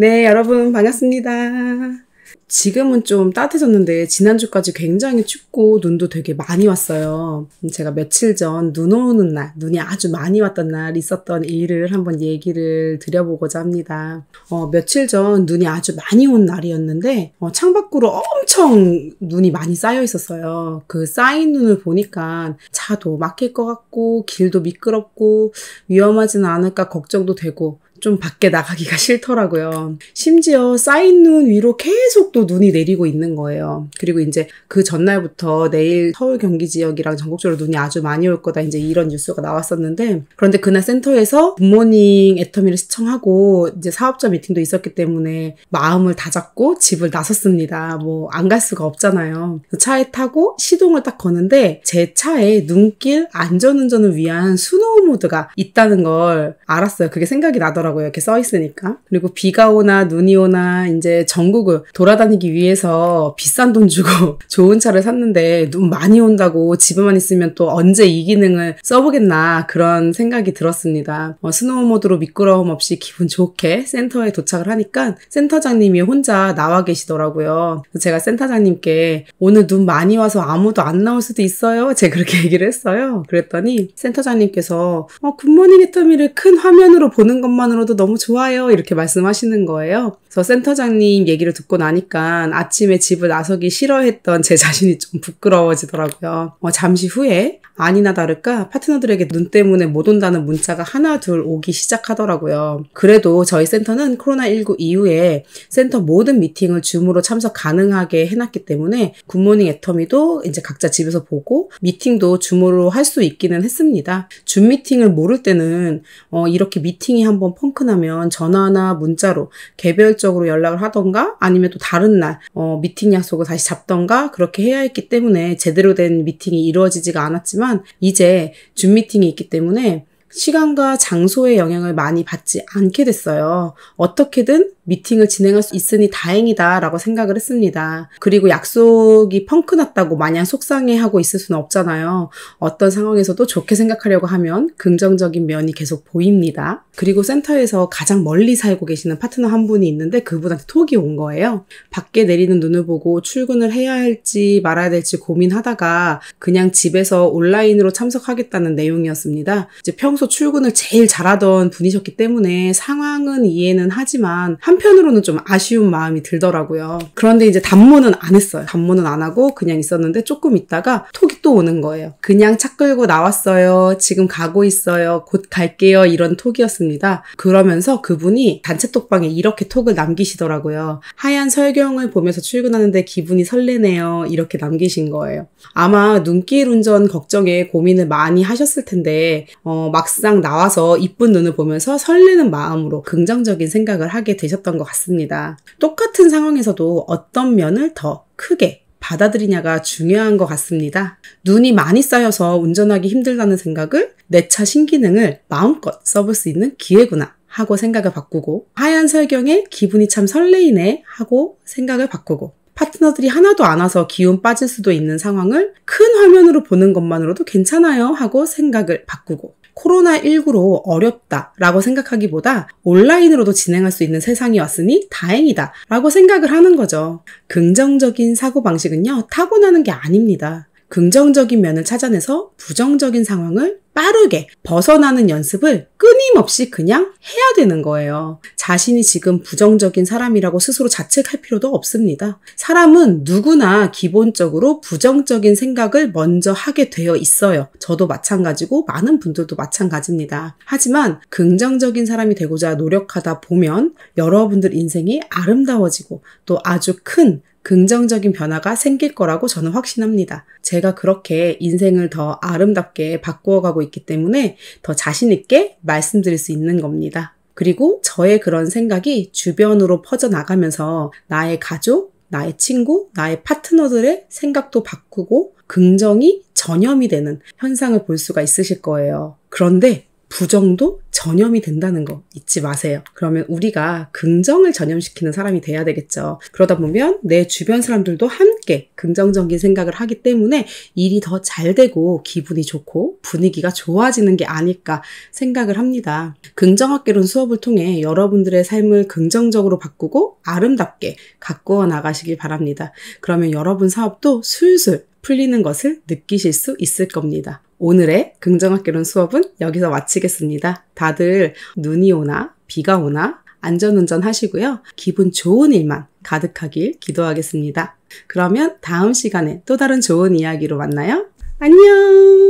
네, 여러분 반갑습니다. 지금은 좀 따뜻해졌는데 지난주까지 굉장히 춥고 눈도 되게 많이 왔어요. 제가 며칠 전 눈 오는 날, 눈이 아주 많이 왔던 날 있었던 일을 한번 얘기를 드려보고자 합니다. 어, 며칠 전 눈이 아주 많이 온 날이었는데 어, 창밖으로 엄청 눈이 많이 쌓여 있었어요. 그 쌓인 눈을 보니까 차도 막힐 것 같고 길도 미끄럽고 위험하진 않을까 걱정도 되고 좀 밖에 나가기가 싫더라고요. 심지어 쌓인 눈 위로 계속 또 눈이 내리고 있는 거예요. 그리고 이제 그 전날부터 내일 서울 경기 지역이랑 전국적으로 눈이 아주 많이 올 거다 이제 이런 뉴스가 나왔었는데 그런데 그날 센터에서 굿모닝 애터미를 시청하고 이제 사업자 미팅도 있었기 때문에 마음을 다잡고 집을 나섰습니다. 뭐 안 갈 수가 없잖아요. 차에 타고 시동을 딱 거는데 제 차에 눈길 안전운전을 위한 수노우 모드가 있다는 걸 알았어요. 그게 생각이 나더라고요. 거라고 이렇게 써 있으니까. 그리고 비가 오나 눈이 오나 이제 전국을 돌아다니기 위해서 비싼 돈 주고 좋은 차를 샀는데 눈 많이 온다고 집에만 있으면 또 언제 이 기능을 써보겠나 그런 생각이 들었습니다. 어, 스노우 모드로 미끄러움 없이 기분 좋게 센터에 도착을 하니까 센터장님이 혼자 나와 계시더라고요. 제가 센터장님께 오늘 눈 많이 와서 아무도 안 나올 수도 있어요. 제가 그렇게 얘기를 했어요. 그랬더니 센터장님께서 어, 굿모닝 히터미를 큰 화면으로 보는 것만으로 것만으로도 너무 좋아요. 이렇게 말씀하시는 거예요. 저 센터장님 얘기를 듣고 나니까 아침에 집을 나서기 싫어했던 제 자신이 좀 부끄러워지더라고요. 어, 잠시 후에 아니나 다를까 파트너들에게 눈 때문에 못 온다는 문자가 하나 둘 오기 시작하더라고요. 그래도 저희 센터는 코로나19 이후에 센터 모든 미팅을 줌으로 참석 가능하게 해놨기 때문에 굿모닝 애터미도 이제 각자 집에서 보고 미팅도 줌으로 할 수 있기는 했습니다. 줌 미팅을 모를 때는 어, 이렇게 미팅이 한번 펑크나면 전화나 문자로 개별적 정기적으로 연락을 하던가 아니면 또 다른 날 어, 미팅 약속을 다시 잡던가 그렇게 해야 했기 때문에 제대로 된 미팅이 이루어지지가 않았지만 이제 줌 미팅이 있기 때문에 시간과 장소의 영향을 많이 받지 않게 됐어요. 어떻게든 미팅을 진행할 수 있으니 다행이다라고 생각을 했습니다. 그리고 약속이 펑크 났다고 마냥 속상해하고 있을 수는 없잖아요. 어떤 상황에서도 좋게 생각하려고 하면 긍정적인 면이 계속 보입니다. 그리고 센터에서 가장 멀리 살고 계시는 파트너 한 분이 있는데 그분한테 톡이 온 거예요. 밖에 내리는 눈을 보고 출근을 해야 할지 말아야 될지 고민하다가 그냥 집에서 온라인으로 참석하겠다는 내용이었습니다. 이제 평 평소 출근을 제일 잘하던 분이셨기 때문에 상황은 이해는 하지만 한편으로는 좀 아쉬운 마음이 들더라고요. 그런데 이제 단모는 안 했어요. 단모는 안 하고 그냥 있었는데 조금 있다가 톡이 또 오는 거예요. 그냥 차 끌고 나왔어요. 지금 가고 있어요. 곧 갈게요. 이런 톡이었습니다. 그러면서 그분이 단체톡방에 이렇게 톡을 남기시더라고요. 하얀 설경을 보면서 출근하는데 기분이 설레네요. 이렇게 남기신 거예요. 아마 눈길 운전 걱정에 고민을 많이 하셨을 텐데 어, 막 막상 나와서 이쁜 눈을 보면서 설레는 마음으로 긍정적인 생각을 하게 되셨던 것 같습니다. 똑같은 상황에서도 어떤 면을 더 크게 받아들이냐가 중요한 것 같습니다. 눈이 많이 쌓여서 운전하기 힘들다는 생각을 내 차 신기능을 마음껏 써볼 수 있는 기회구나 하고 생각을 바꾸고 하얀 설경에 기분이 참 설레이네 하고 생각을 바꾸고 파트너들이 하나도 안 와서 기운 빠질 수도 있는 상황을 큰 화면으로 보는 것만으로도 괜찮아요 하고 생각을 바꾸고 코로나19로 어렵다 라고 생각하기보다 온라인으로도 진행할 수 있는 세상이 왔으니 다행이다 라고 생각을 하는 거죠. 긍정적인 사고방식은요, 타고나는 게 아닙니다. 긍정적인 면을 찾아내서 부정적인 상황을 빠르게 벗어나는 연습을 끊임없이 그냥 해야 되는 거예요. 자신이 지금 부정적인 사람이라고 스스로 자책할 필요도 없습니다. 사람은 누구나 기본적으로 부정적인 생각을 먼저 하게 되어 있어요. 저도 마찬가지고 많은 분들도 마찬가지입니다. 하지만 긍정적인 사람이 되고자 노력하다 보면 여러분들 인생이 아름다워지고 또 아주 큰 긍정적인 변화가 생길 거라고 저는 확신합니다. 제가 그렇게 인생을 더 아름답게 바꾸어 가고 있기 때문에 더 자신있게 말씀드릴 수 있는 겁니다. 그리고 저의 그런 생각이 주변으로 퍼져나가면서 나의 가족, 나의 친구, 나의 파트너들의 생각도 바꾸고 긍정이 전염이 되는 현상을 볼 수가 있으실 거예요. 그런데 부정도 전염이 된다는 거 잊지 마세요. 그러면 우리가 긍정을 전염시키는 사람이 돼야 되겠죠. 그러다 보면 내 주변 사람들도 함께 긍정적인 생각을 하기 때문에 일이 더 잘 되고 기분이 좋고 분위기가 좋아지는 게 아닐까 생각을 합니다. 긍정학개론 수업을 통해 여러분들의 삶을 긍정적으로 바꾸고 아름답게 가꾸어 나가시길 바랍니다. 그러면 여러분 사업도 술술 풀리는 것을 느끼실 수 있을 겁니다. 오늘의 긍정학개론 수업은 여기서 마치겠습니다. 다들 눈이 오나 비가 오나 안전운전 하시고요. 기분 좋은 일만 가득하길 기도하겠습니다. 그러면 다음 시간에 또 다른 좋은 이야기로 만나요. 안녕!